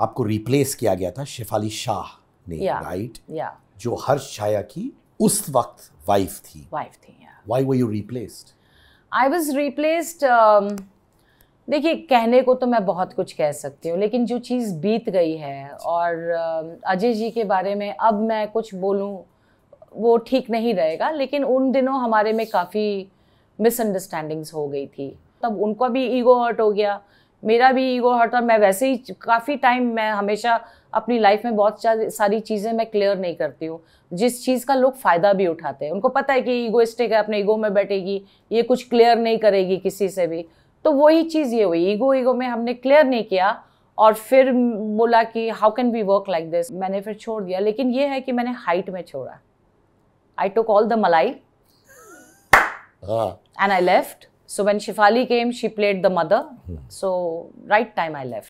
आपको रिप्लेस किया गया था शेफाली शाह ने राइट yeah. yeah. जो हर्ष छाया की उस वक्त वाइफ थी वाइफ थी why were you replaced I was replaced देखिए कहने को तो मैं बहुत कुछ कह सकती हूँ लेकिन जो चीज़ बीत गई है और um, अजय जी के बारे में अब मैं कुछ बोलूँ वो ठीक नहीं रहेगा लेकिन उन दिनों हमारे में काफ़ी मिसअंडरस्टैंडिंग्स हो गई थी तब उनका भी ईगो हर्ट हो गया मेरा भी ईगो हर्ट था मैं वैसे ही काफ़ी टाइम मैं हमेशा अपनी लाइफ में बहुत सारी चीज़ें मैं क्लियर नहीं करती हूँ जिस चीज़ का लोग फ़ायदा भी उठाते हैं उनको पता है कि ईगोइस्टिक है अपने ईगो में बैठेगी ये कुछ क्लियर नहीं करेगी किसी से भी तो वही चीज़ ये हुई ईगो ईगो में हमने क्लियर नहीं किया और फिर बोला कि how can we work like this मैंने फिर छोड़ दिया लेकिन ये है कि मैंने हाइट में छोड़ा I took all the malai and I left So when Shifali came, she played the mother. Hmm. So right time I left.